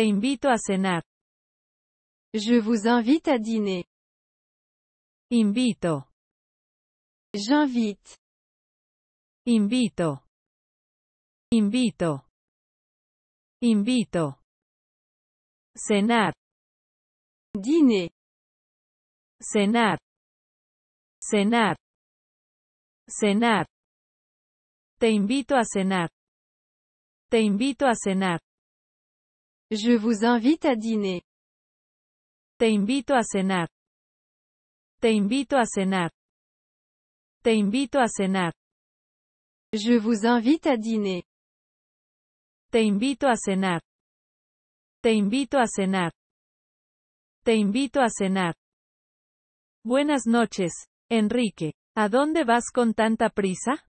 Te invito a cenar. Je vous invite à dîner. Invito. J'invite. Invito. Invito. Invito. Cenar. Dîner. Cenar. Cenar. Cenar. Te invito a cenar. Te invito a cenar. Je vous invite à dîner. Te invito a cenar. Te invito a cenar. Te invito a cenar. Je vous invite à dîner. Te invito a cenar. Te invito a cenar. Te invito a cenar. Buenas noches, Enrique. ¿A dónde vas con tanta prisa?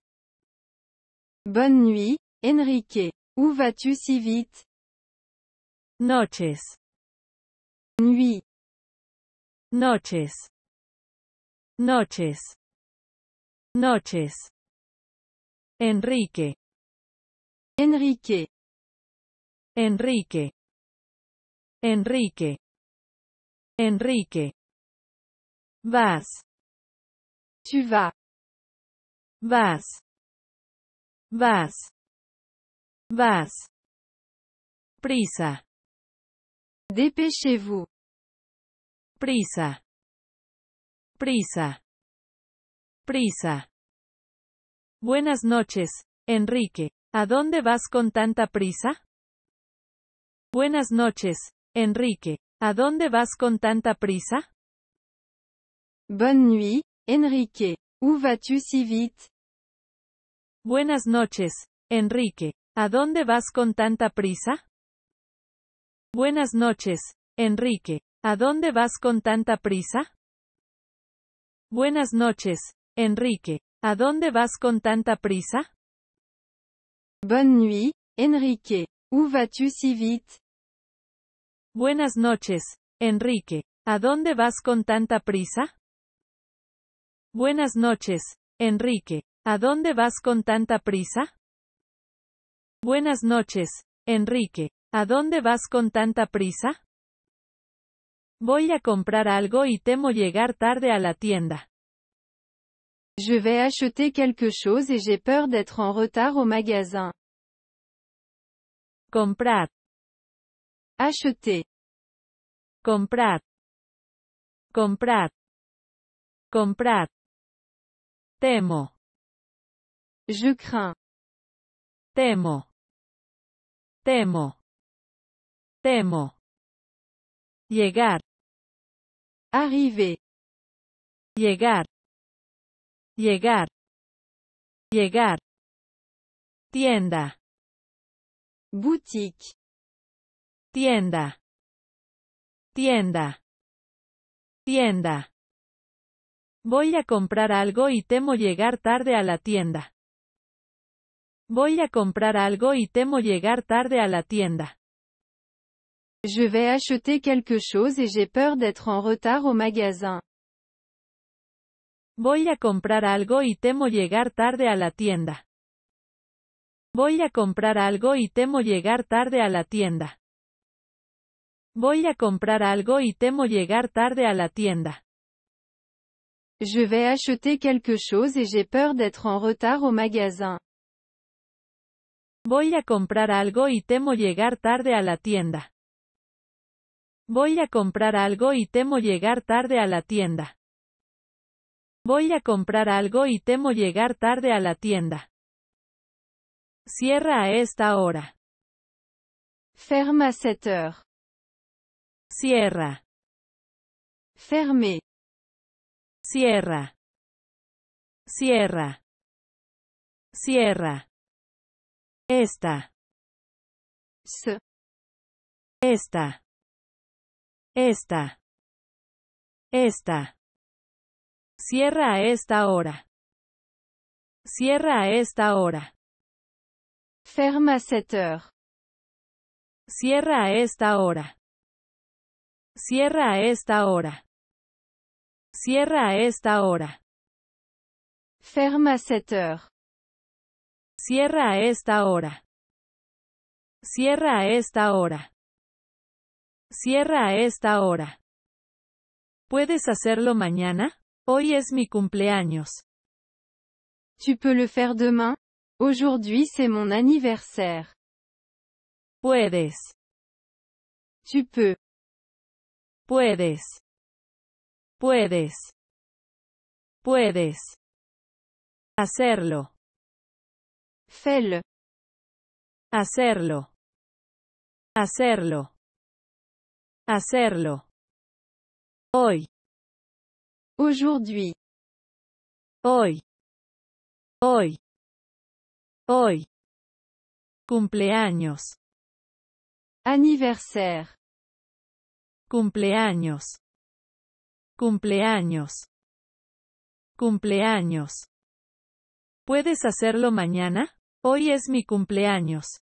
Bonne nuit, Enrique. Où vas-tu si vite? Noches. Nuit. Noches. Noches. Noches. Enrique. Enrique. Enrique. Enrique. Enrique. Vas. Tu vas. Vas. Vas. Vas. Prisa. Dépêchez-vous. Prisa. Prisa. Prisa. Buenas noches, Enrique. ¿A dónde vas con tanta prisa? Buenas noches, Enrique. ¿A dónde vas con tanta prisa? Bonne nuit, Enrique. Où vas-tu si vite? Buenas noches, Enrique. ¿A dónde vas con tanta prisa? Buenas noches, Enrique. ¿A dónde vas con tanta prisa? Buenas noches, Enrique. ¿A dónde vas con tanta prisa? Bonne nuit, Enrique. Où vas-tu si vite? Buenas noches, Enrique. ¿A dónde vas con tanta prisa? Buenas noches, Enrique. ¿A dónde vas con tanta prisa? Buenas noches, Enrique. ¿A dónde vas con tanta prisa? Voy a comprar algo y temo llegar tarde a la tienda. Je vais acheter quelque chose et j'ai peur d'être en retard au magasin. Comprar. Acheter. Comprar. Comprar. Comprar. Temo. Je crains. Temo. Temo. Temo. Llegar. Arriver. Llegar. Llegar. Llegar. Tienda. Boutique. Tienda. Tienda. Tienda. Voy a comprar algo y temo llegar tarde a la tienda. Voy a comprar algo y temo llegar tarde a la tienda. Je vais acheter quelque chose et j'ai peur d'être en retard au magasin. Voy a comprar algo y temo llegar tarde a la tienda. Voy a comprar algo y temo llegar tarde a la tienda. Voy a comprar algo y temo llegar tarde a la tienda. Je vais acheter quelque chose et j'ai peur d'être en retard au magasin. Voy a comprar algo y temo llegar tarde a la tienda. Voy a comprar algo y temo llegar tarde a la tienda. Voy a comprar algo y temo llegar tarde a la tienda. Cierra a esta hora. Ferme à cette Cierra. Ferme. Cierra. Cierra. Cierra. Esta. S. Esta. Esta. Esta. Cierra a esta hora. Cierra a esta hora. Ferme Cierra a esta hora. Cierra a esta hora. Cierra a esta hora. Ferme Cierra a esta hora. Cierra a esta hora. Cierra a esta hora. ¿Puedes hacerlo mañana? Hoy es mi cumpleaños. Tu peux le faire demain? Aujourd'hui c'est mon anniversaire. Puedes. Tu peux. Puedes. Puedes. Puedes. Hacerlo. Fais-le. Hacerlo. Hacerlo. Hacerlo. Hoy. Aujourd'hui. Hoy. Hoy. Hoy. Cumpleaños. Aniversaire. Cumpleaños. Cumpleaños. Cumpleaños. ¿Puedes hacerlo mañana? Hoy es mi cumpleaños.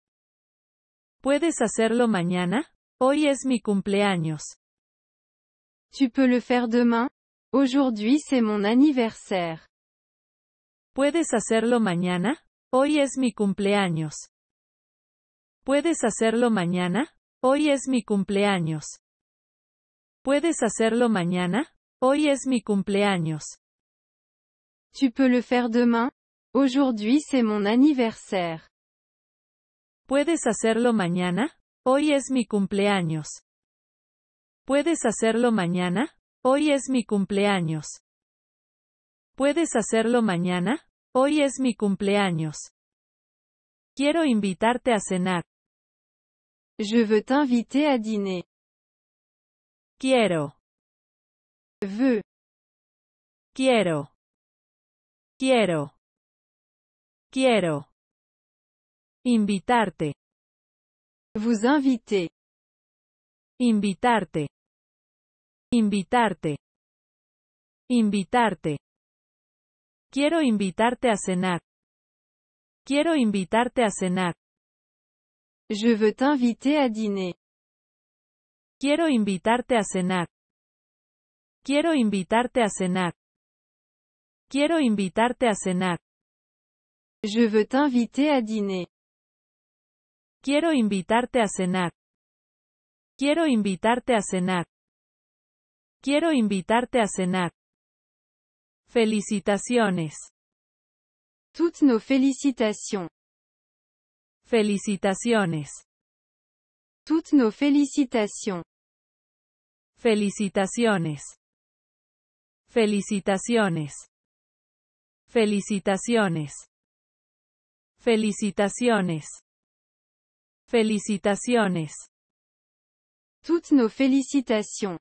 ¿Puedes hacerlo mañana? Hoy es mi cumpleaños. Tu peux le faire demain? Aujourd'hui c'est mon anniversaire. Puedes hacerlo mañana? Hoy es mi cumpleaños. Puedes hacerlo mañana? Hoy es mi cumpleaños. Puedes hacerlo mañana? Hoy es mi cumpleaños. Tu peux le faire demain? Aujourd'hui c'est mon anniversaire. Puedes hacerlo mañana? Hoy es mi cumpleaños. ¿Puedes hacerlo mañana? Hoy es mi cumpleaños. ¿Puedes hacerlo mañana? Hoy es mi cumpleaños. Quiero invitarte a cenar. Je veux t'inviter a dîner. Quiero. Veux. Quiero. Quiero. Quiero. Invitarte. Vous inviter. Invitarte. Invitarte. Invitarte. Quiero invitarte a cenar. Quiero invitarte a cenar. Je veux t'inviter à dîner. Quiero invitarte a cenar. Quiero invitarte a cenar. Quiero invitarte a cenar. Je veux t'inviter à dîner. Quiero invitarte a cenar. Quiero invitarte a cenar. Quiero invitarte a cenar. Felicitaciones. Toutes nos félicitations. Felicitaciones. Toutes nos félicitations. Felicitaciones. Felicitaciones. Felicitaciones. Felicitaciones. Felicitaciones. Toutes nos Felicitaciones.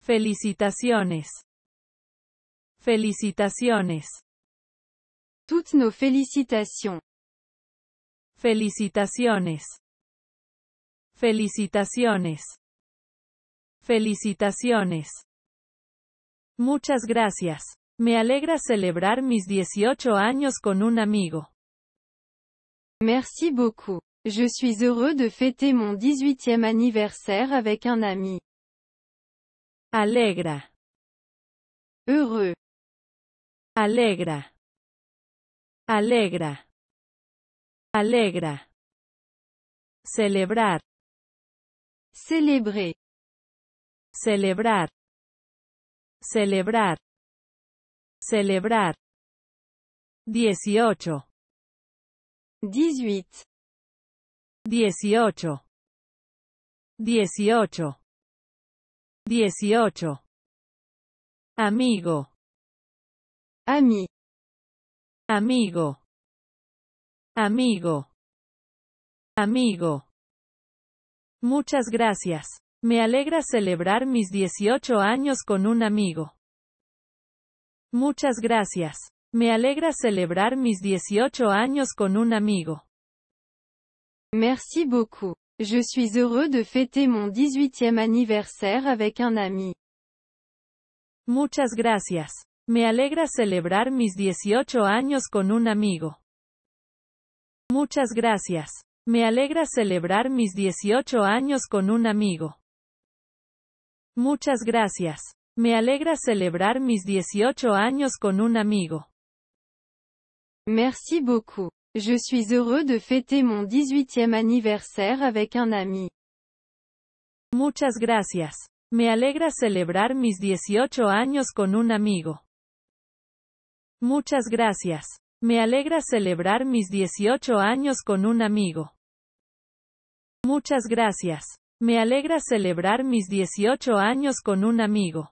Felicitaciones. Felicitaciones. Toutes nos Felicitaciones. Felicitaciones. Felicitaciones. Muchas gracias. Me alegra celebrar mis 18 años con un amigo. Merci beaucoup. Je suis heureux de fêter mon 18e anniversaire avec un ami. Alegra. Heureux. Alegra. Alegra. Alegra. Celebrar. Célébrer. Celebrar. Celebrar. Celebrar. 18. 18 18 18 18 Amigo. Ami. Amigo. Amigo. Amigo. Muchas gracias. Me alegra celebrar mis 18 años con un amigo. Muchas gracias. Me alegra celebrar mis 18 años con un amigo. Merci beaucoup. Je suis heureux de fêter mon 18e anniversaire avec un ami. Muchas gracias. Me alegra celebrar mis 18 años con un amigo. Muchas gracias. Me alegra celebrar mis 18 años con un amigo. Muchas gracias. Me alegra celebrar mis 18 años con un amigo. Merci beaucoup. Je suis heureux de fêter mon 18e anniversaire avec un ami. Muchas gracias. Me alegra celebrar mis 18 años con un amigo. Muchas gracias. Me alegra celebrar mis 18 años con un amigo. Muchas gracias. Me alegra celebrar mis 18 años con un amigo.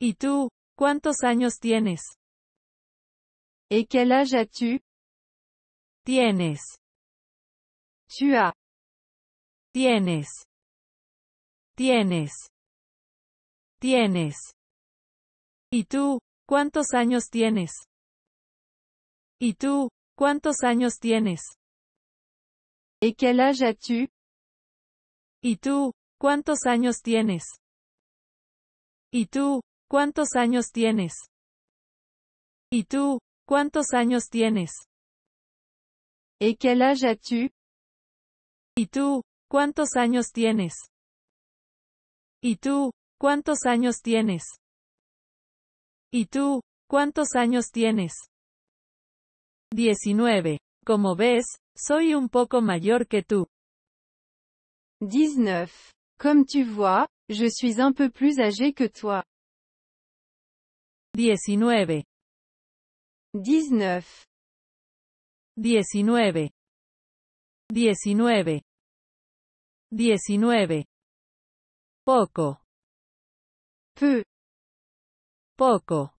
¿Y tú, cuántos años tienes? Et quel âge as-tu? Tienes. Tu as. Tienes. Tienes. Tienes. ¿Y tú? ¿Cuántos años tienes? ¿Y tú? ¿Cuántos años tienes? Et quel âge as-tu? ¿Y tú? ¿Cuántos años tienes? ¿Y tú? ¿Cuántos años tienes? ¿Y tú? ¿Cuántos años tienes? ¿Y qué edad tú ¿Y tú? ¿Cuántos años tienes? ¿Y tú? ¿Cuántos años tienes? ¿Y tú? ¿Cuántos años tienes? 19. Como ves, soy un poco mayor que tú. 19. Como tu vois, je suis un peu plus âgé que toi. 19. 19 19 19 19 poco peu poco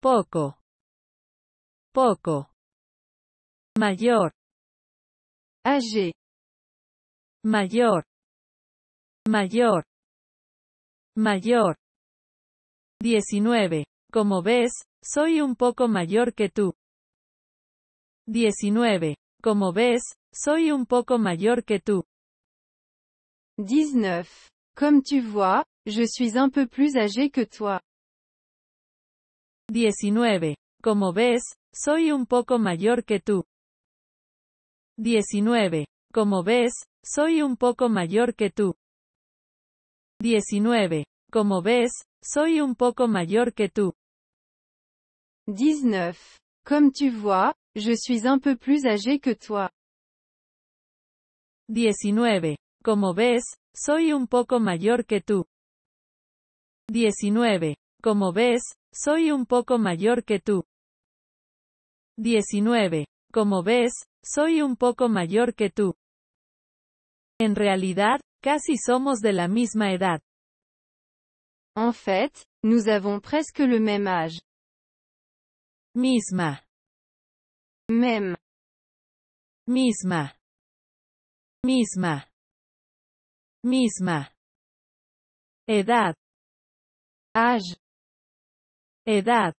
poco poco mayor âgé mayor mayor mayor 19 como ves, soy un poco mayor que tú. 19. Como ves, soy un poco mayor que tú. 19. Comme tu vois, je suis un peu plus âgé que toi. 19. Como ves, soy un poco mayor que tú. 19. Como ves, soy un poco mayor que tú. 19. Como ves, soy un poco mayor que tú. 19. Comme tu vois, je suis un peu plus âgé que toi. 19. Como ves, soy un poco mayor que tú. 19. Como ves, soy un poco mayor que tú. 19. Como ves, soy un poco mayor que tú. En realidad, casi somos de la misma edad. En fait, nous avons presque le même âge. misma mem misma misma misma edad age edad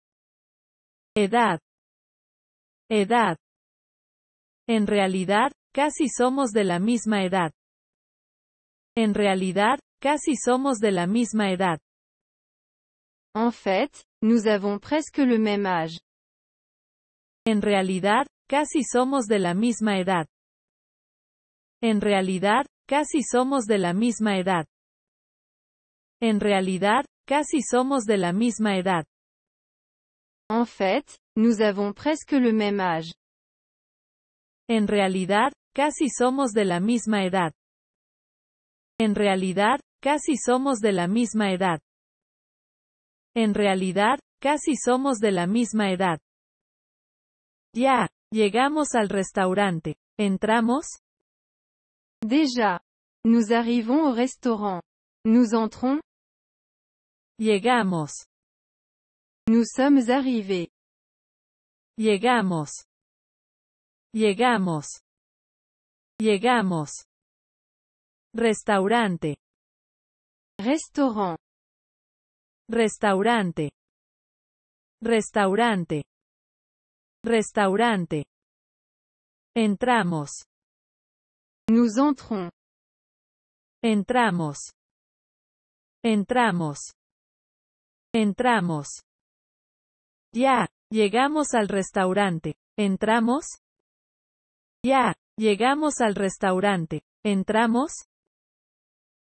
edad edad en realidad casi somos de la misma edad en realidad casi somos de la misma edad en fait nous avons presque le même âge en realidad, casi somos de la misma edad. En realidad, casi somos de la misma edad. En realidad, casi somos de la misma edad. En fait, nous avons presque le même âge. En realidad, casi somos de la misma edad. En realidad, casi somos de la misma edad. En realidad, casi somos de la misma edad. Ya, llegamos al restaurante. ¿Entramos? Déjà. Nous arrivons au restaurant. Nous entrons. Llegamos. Nous sommes arrivés. Llegamos. Llegamos. Llegamos. Restaurante. Restaurant. Restaurante. Restaurante. Restaurante. Entramos. Nous entrons. Entramos. Entramos. Entramos. Ya, llegamos al restaurante. ¿Entramos? Ya, llegamos al restaurante. ¿Entramos?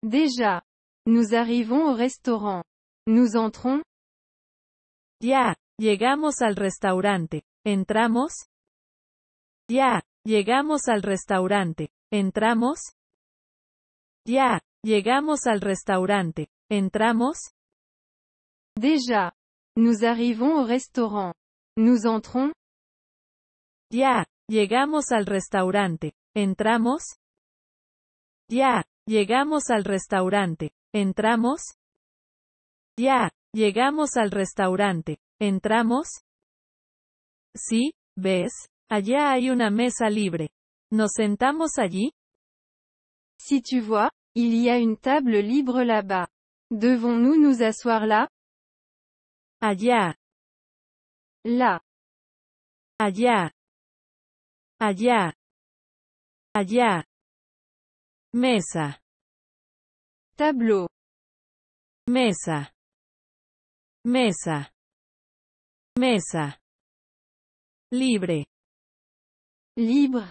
Déjà. Nous arrivons au restaurant. Nous entrons? Ya, llegamos al restaurante. ¿Entramos? Ya, llegamos al restaurante. ¿Entramos? Ya, llegamos al restaurante. ¿Entramos? Déjà, nous arrivons au restaurant. Nous entrons? Ya, llegamos al restaurante. ¿Entramos? Ya, llegamos al restaurante. ¿Entramos? Ya, llegamos al restaurante. ¿Entramos? Sí, ves, allá hay una mesa libre. Nos sentamos allí? Si tu vois, il y a une table libre là-bas. Devons-nous nous asseoir là? Allá. Là. Allá. Allá. Allá. Mesa. Tableau. Mesa. Mesa. Mesa. libre libre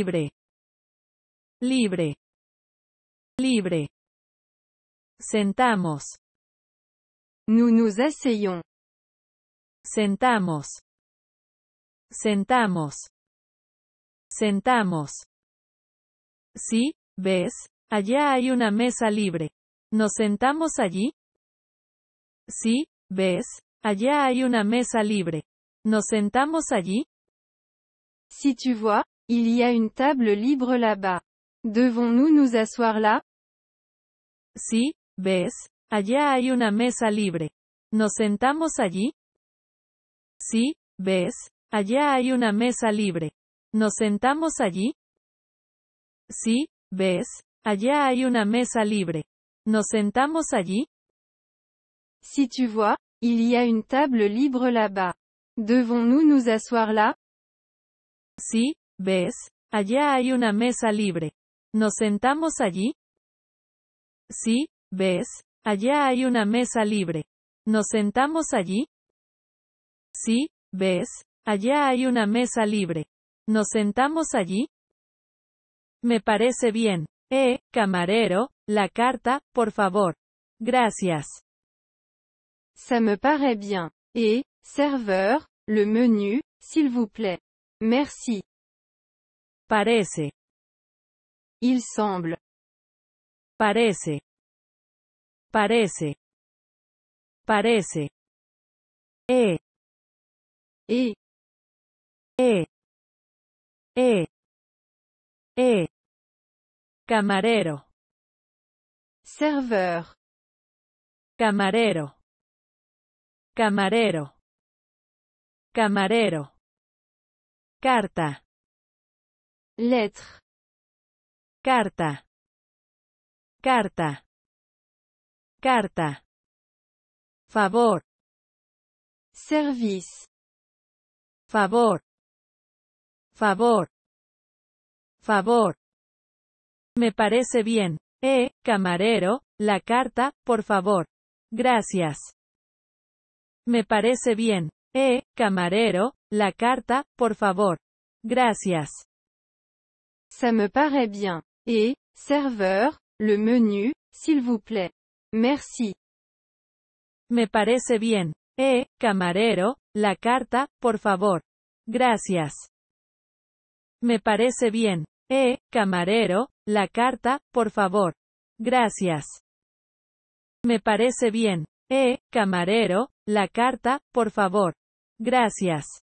libre libre libre sentamos nous nous asseyons sentamos sentamos sentamos sí ves allá hay una mesa libre nos sentamos allí sí ves allá hay una mesa libre Nos sentamos allí? Si tu vois, il y a une table libre là-bas. Devons-nous nous asseoir là? Si, ves, allá hay una mesa libre. Nos sentamos allí? Si, ves, allá hay una mesa libre. Nos sentamos allí? Si, ves, allá hay una mesa libre. Nos sentamos allí? Si tu vois, il y a une table libre là-bas. Devons-nous nous asseoir là? Sí, ves, allá hay una mesa libre. ¿Nos sentamos allí? Sí, ves, allá hay una mesa libre. ¿Nos sentamos allí? Sí, ves, allá hay una mesa libre. ¿Nos sentamos allí? Me parece bien. Eh, camarero, la carta, por favor. Gracias. Ça me paraît bien. Eh, serveur, Le menu, s'il vous plaît. Merci. Parece. Il semble. Parece. Parece. Parece. E. Eh. E. E. E. Camarero. Serveur. Camarero. Camarero. Camarero. Carta. Lettre. Carta. Carta. Carta. Favor. Service. Favor. Favor. Favor. Me parece bien. Eh, camarero, la carta, por favor. Gracias. Me parece bien. Eh, camarero, la carta, por favor. Gracias. Ça me paraît bien. Eh, serveur, le menu, s'il vous plaît. Merci. Me parece bien. Eh, camarero, la carta, por favor. Gracias. Me parece bien. Eh, camarero, la carta, por favor. Gracias. Me parece bien. Eh, camarero, la carta, por favor. Gracias.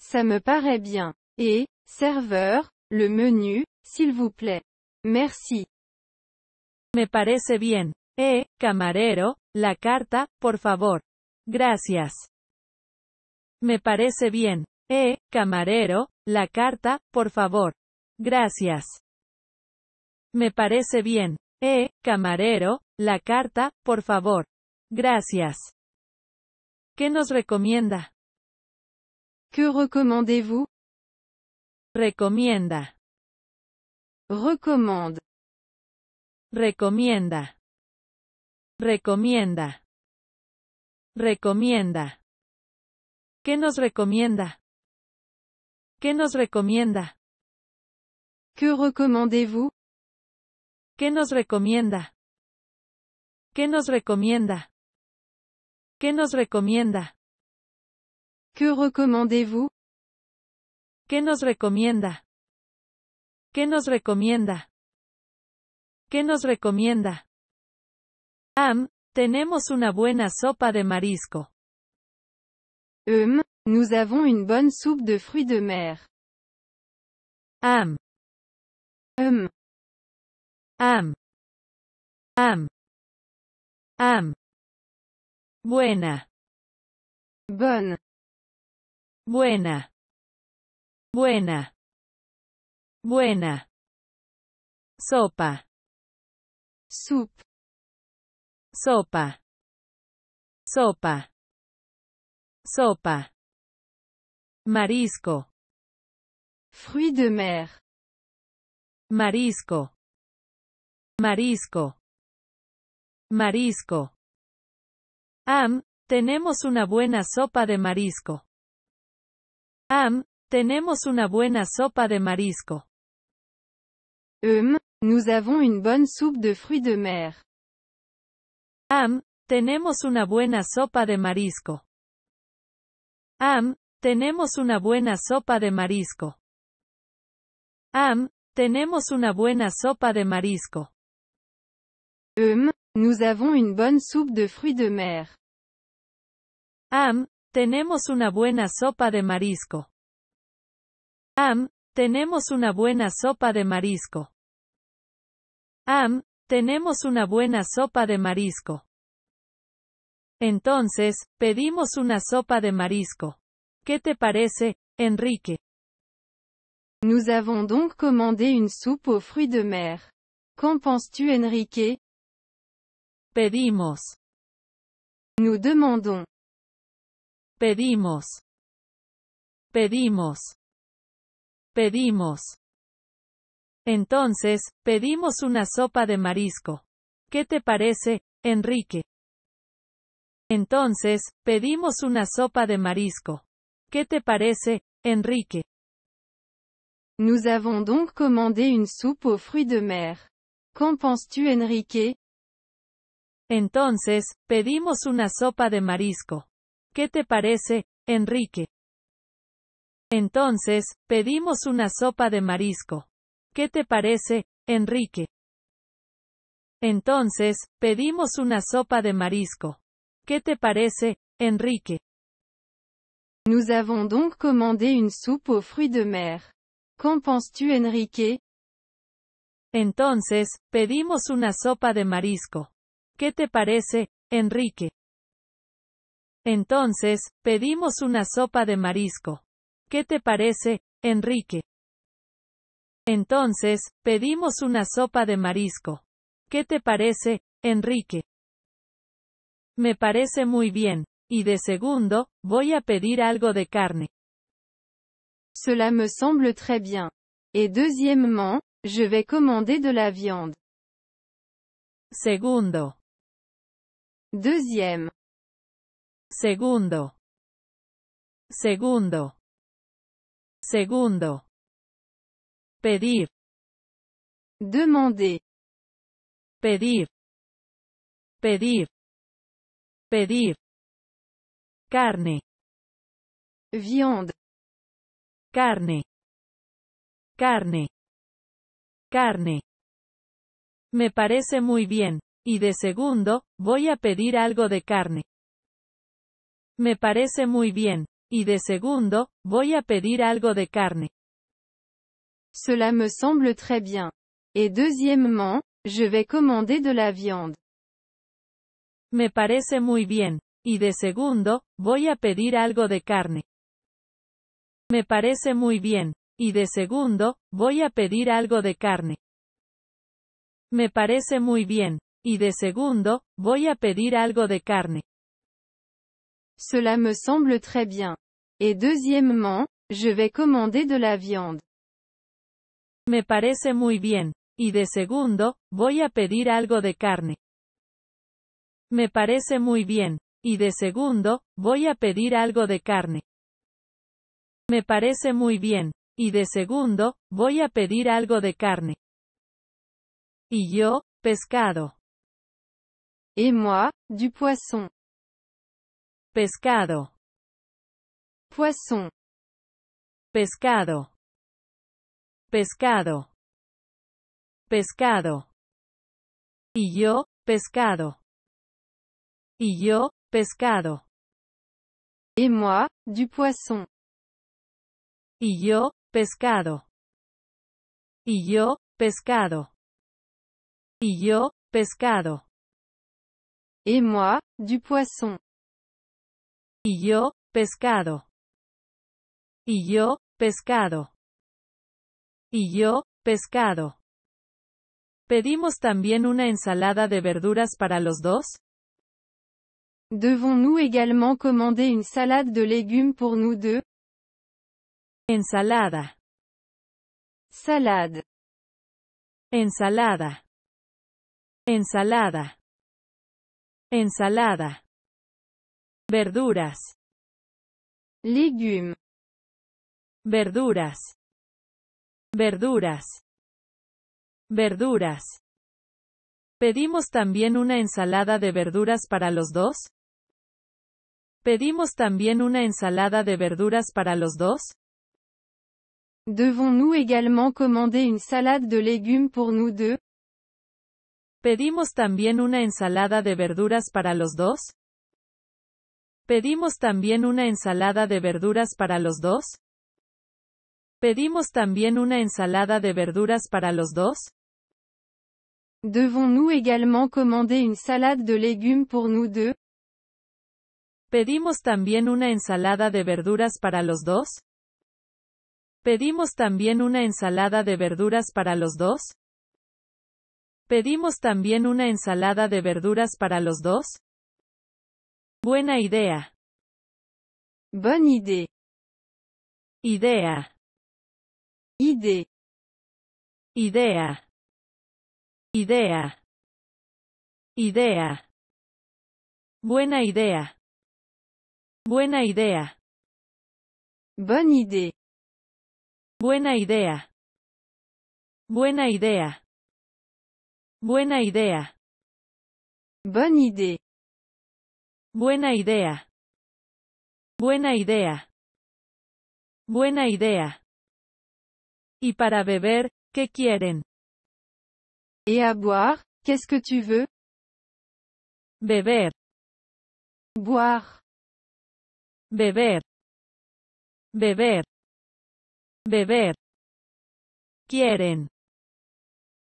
Ça me paraît bien. Et, serveur, le menu, s'il vous plaît. Merci. Me parece bien. Eh, camarero, la carta, por favor. Gracias. Me parece bien. Eh, camarero, la carta, por favor. Gracias. Me parece bien. Eh, camarero, la carta, por favor. Gracias. ¿Qué nos recomienda? qué recommandez-vous? Recomienda. Recommande. Recomienda. Recomienda. Recomienda. ¿Qué nos recomienda? ¿Qué nos recomienda? Que recommandez-vous? ¿Qué nos recomienda? ¿Qué nos recomienda? ¿Qué nos recomienda? ¿Qué recommandez-vous? ¿Qué nos recomienda? ¿Qué nos recomienda? ¿Qué nos recomienda? Am, tenemos una buena sopa de marisco. Hum, nous avons une bonne soupe de fruits de mer. Am. Hum. Am. Am. Am. Buena. Bonne. Buena. Buena. Buena. Sopa. Soup. Sopa. Sopa. Sopa. Marisco. Fruit de mer. Marisco. Marisco. Marisco. Am, tenemos una buena sopa de marisco. Am, tenemos una buena sopa de marisco. Um, nous avons une bonne soupe de fruits de mer. Am, tenemos una buena sopa de marisco. Am, tenemos una buena sopa de marisco. Am, tenemos una buena sopa de marisco. Um, nous avons une bonne soupe de fruits de mer. Am, tenemos una buena sopa de marisco. Am, tenemos una buena sopa de marisco. Am, tenemos una buena sopa de marisco. Entonces, pedimos una sopa de marisco. ¿Qué te parece, Enrique? Nous avons donc commandé une soupe aux fruits de mer. Qu'en penses-tu, Enrique? Pedimos. Nous demandons. Pedimos. Pedimos. Pedimos. Entonces, pedimos una sopa de marisco. ¿Qué te parece, Enrique? Entonces, pedimos una sopa de marisco. ¿Qué te parece, Enrique? Nous avons donc commandé une soupe aux fruits de mer. Qu'en penses-tu, Enrique? Entonces, pedimos una sopa de marisco. ¿Qué te parece, Enrique? Entonces, pedimos una sopa de marisco. ¿Qué te parece, Enrique? Entonces, pedimos una sopa de marisco. ¿Qué te parece, Enrique? Nous avons donc commandé une soupe aux fruits de mer. Qu'en penses-tu, Enrique? Entonces, pedimos una sopa de marisco. ¿Qué te parece, Enrique? Entonces, pedimos una sopa de marisco. ¿Qué te parece, Enrique? Entonces, pedimos una sopa de marisco. ¿Qué te parece, Enrique? Me parece muy bien. Y de segundo, voy a pedir algo de carne. Cela me semble très bien. Et deuxièmement, je vais commander de la viande. Segundo. Deuxième segundo segundo segundo pedir demander pedir pedir pedir carne viande carne carne carne me parece muy bien y de segundo voy a pedir algo de carne me parece muy bien. Y de segundo, voy a pedir algo de carne. Cela me semble très bien. Et deuxièmement, je vais commander de la viande. Me parece muy bien. Y de segundo, voy a pedir algo de carne. Me parece muy bien. Y de segundo, voy a pedir algo de carne. Me parece muy bien. Y de segundo, voy a pedir algo de carne. Cela me semble très bien. Et deuxièmement, je vais commander de la viande. Me parece muy bien. Y de segundo, voy a pedir algo de carne. Me parece muy bien. Y de segundo, voy a pedir algo de carne. Me parece muy bien. Y de segundo, voy a pedir algo de carne. Y yo, pescado. Et moi, du poisson. pescado, poisson, pescado, pescado, pescado, y yo, pescado, y yo, pescado, et moi, du poisson, y yo, pescado, y yo, pescado, y yo, pescado, Y moi, du poisson. Y yo, pescado. Y yo, pescado. Y yo, pescado. ¿Pedimos también una ensalada de verduras para los dos? Devons-nous également commander une salade de légumes pour nous deux? Ensalada. Salade. Ensalada. Ensalada. Ensalada. Verduras. Legumes. Verduras. Verduras. Verduras. ¿Pedimos también una ensalada de verduras para los dos? ¿Pedimos también una ensalada de verduras para los dos? Devons-nous également commander une salade de légumes pour nous deux? ¿Pedimos también una ensalada de verduras para los dos? ¿Pedimos también una ensalada de verduras para los dos? ¿Pedimos también una ensalada de verduras para los dos? Devons-nous également commander une de légumes pour nous deux? ¿Pedimos también una ensalada de verduras para los dos? ¿Pedimos también una ensalada de verduras para los dos? ¿Pedimos también una ensalada de verduras para los dos? Buena idea. Bonne idée. Idea. Idée. Idea. Idea. Idea. Buena idea. Buena idea. Bonne idée. Buena idea. Buena idea. Buena idea. Bonne idée. Buena idea. Buena idea. Buena idea. Y para beber, ¿qué quieren? ¿Y a boire, qu'est-ce que tu veux? Beber. Boire. Beber. Beber. Beber. Quieren.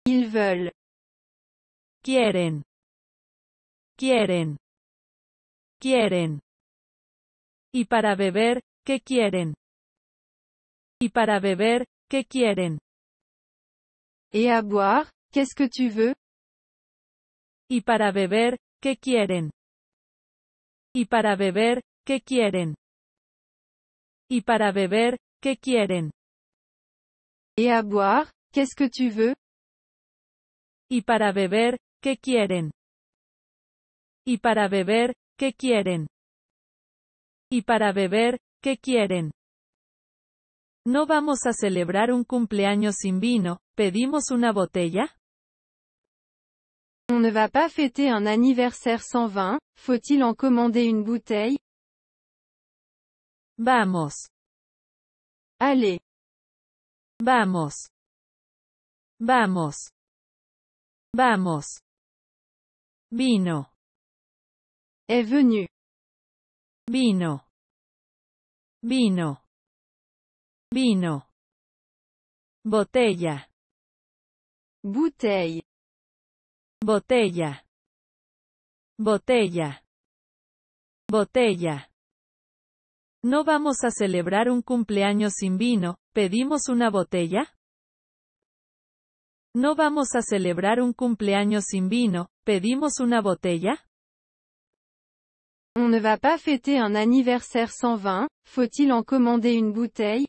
Ils veulent. Quieren. Quieren quieren. Y para beber, ¿qué quieren? Y para beber, ¿qué quieren? Et à boire, qu'est-ce que tu veux? Y para beber, ¿qué quieren? Y para beber, ¿qué quieren? Y para beber, ¿qué quieren? Et à boire, qu'est-ce que tu veux? Y para beber, ¿qué quieren? Y para beber, ¿qué quieren? Y para beber, ¿qué quieren? ¿No vamos a celebrar un cumpleaños sin vino? ¿Pedimos una botella? no ne va pas fêter un anniversaire sans vin, faut-il en commander une bouteille? Vamos. Allez. Vamos. Vamos. Vamos. Vino. Vino. Vino. Vino. Botella. Bouteille. Botella. Botella. Botella. ¿No vamos a celebrar un cumpleaños sin vino? ¿Pedimos una botella? ¿No vamos a celebrar un cumpleaños sin vino? ¿Pedimos una botella? On ne va pas fêter un anniversaire sans vin, faut-il en commander une bouteille?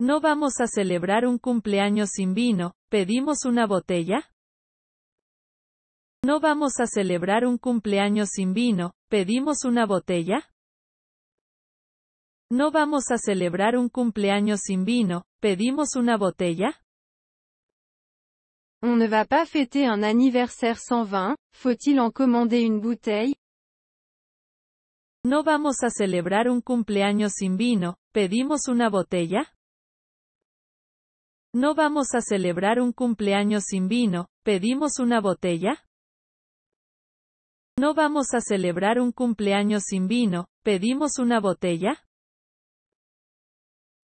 No vamos a celebrar un cumpleaños sin vino, pedimos una botella? No vamos a celebrar un cumpleaños sin vino, pedimos una botella? No vamos a celebrar un cumpleaños sin vino, pedimos una botella? On ne va pas fêter un anniversaire sans vin, faut-il en commander une bouteille? No vamos a celebrar un cumpleaños sin vino, ¿pedimos una botella? No vamos a celebrar un cumpleaños sin vino, ¿pedimos una botella? No vamos a celebrar un cumpleaños sin vino, ¿pedimos una botella?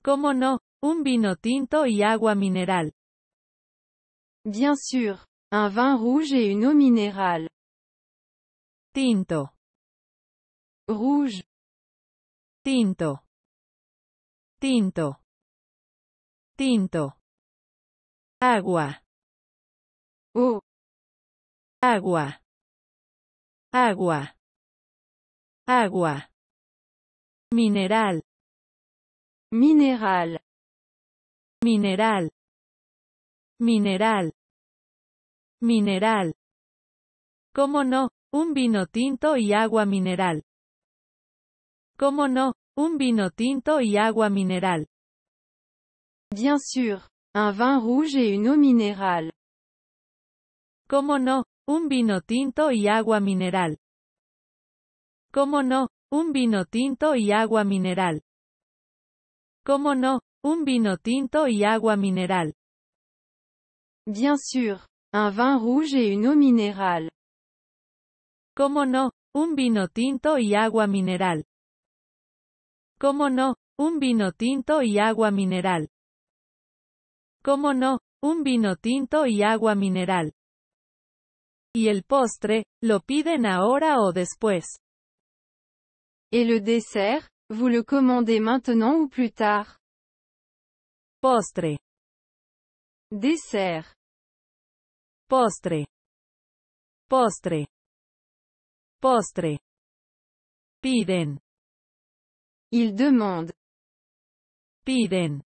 ¿Cómo no? Un vino tinto y agua mineral. Bien sûr. Un vin rouge et une eau minérale. Tinto. Rouge. Tinto. Tinto. Tinto. Agua. Eau. Agua. Agua. Agua. Minéral. Minéral. Minéral. Mineral. Mineral. ¿Cómo no? Un vino tinto y agua mineral. ¿Cómo no? Un vino tinto y agua mineral. Bien sûr. Un vin rouge et une eau minérale. ¿Cómo no? Un vino tinto y agua mineral. ¿Cómo no? Un vino tinto y agua mineral. ¿Cómo no? Un vino tinto y agua mineral. Bien sûr. Un vin rouge et une eau minérale. ¿Cómo no? Un vino tinto y agua mineral. ¿Cómo no? Un vino tinto y agua mineral. ¿Cómo no? Un vino tinto y agua mineral. Et le postre, lo piden ahora o después. Et le dessert, vous le commandez maintenant ou plus tard. Postre. Dessert. Postre. Postre. Postre. Piden. Il demande. Piden.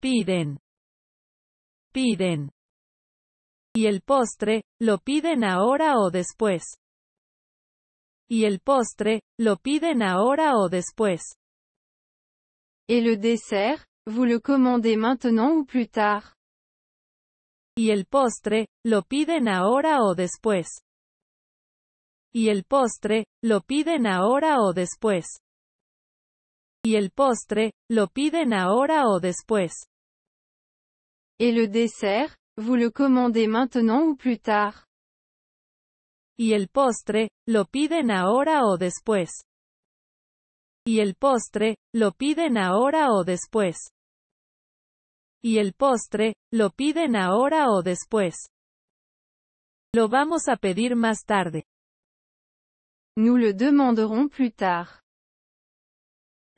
Piden. Piden. Y el postre, lo piden ahora o después. Y el postre, lo piden ahora o después. Y el dessert, vous le commandez maintenant ou plus tard. Y el postre, lo piden ahora o después. Y el postre, lo piden ahora o después. Y el postre, lo piden ahora o después. Et le dessert, vous le commandez maintenant ou plus tard. Y el postre, lo piden ahora o después. Y el postre, lo piden ahora o después y el postre, lo piden ahora o después. Lo vamos a pedir más tarde. Nous le demanderons plus tard.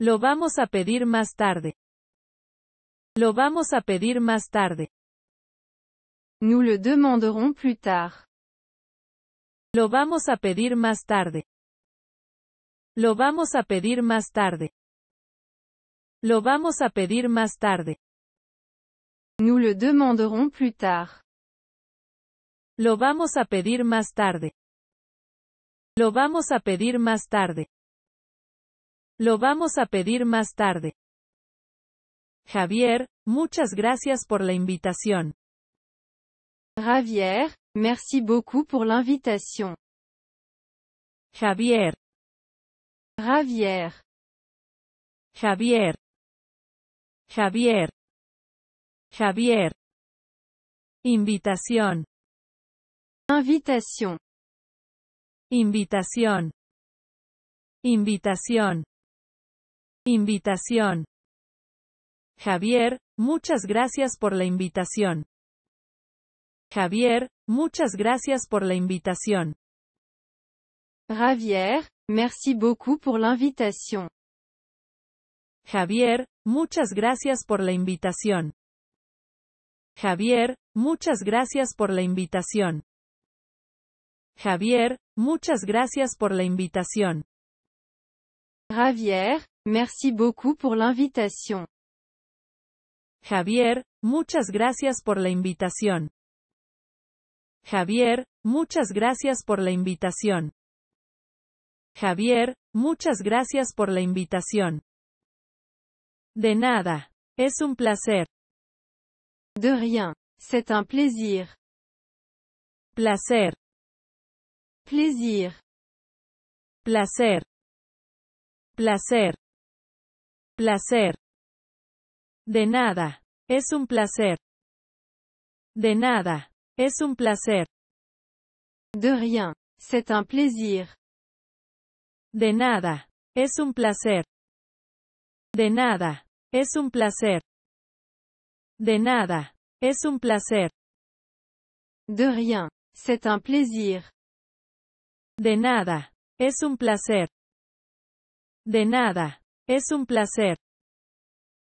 Lo vamos a pedir más tarde. Lo vamos a pedir más tarde. Nous le demanderons plus tard. Lo vamos a pedir más tarde. Lo vamos a pedir más tarde. Lo vamos a pedir más tarde. Nous le demanderons plus tard. Lo vamos a pedir más tarde. Lo vamos a pedir más tarde. Lo vamos a pedir más tarde. Javier, muchas gracias por la invitación. Javier, merci beaucoup pour l'invitation. Javier. Javier. Javier. Javier. Javier. Invitación. Invitación. Invitación. Invitación. Javier, muchas gracias por la invitación. Javier, muchas gracias por la invitación. Javier, merci beaucoup pour l'invitation. Javier, muchas gracias por la invitación. Javier, muchas gracias por la invitación. Javier, muchas gracias por la invitación. Javier, merci beaucoup pour l'invitation. Javier, muchas gracias por la invitación. Javier, muchas gracias por la invitación. Javier, muchas gracias por la invitación. De nada. Es un placer. De rien. C'est un plaisir. Placer. Plaisir. Placer. Placer. Placer. De nada. Es un placer. De nada. Es un placer. De rien. C'est un plaisir. De nada. Es un placer. De nada. Es un placer. De nada. Es un placer. De rien. C'est un plaisir. De nada. Es un placer. De nada. Es un placer.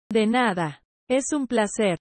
De nada. Es un placer.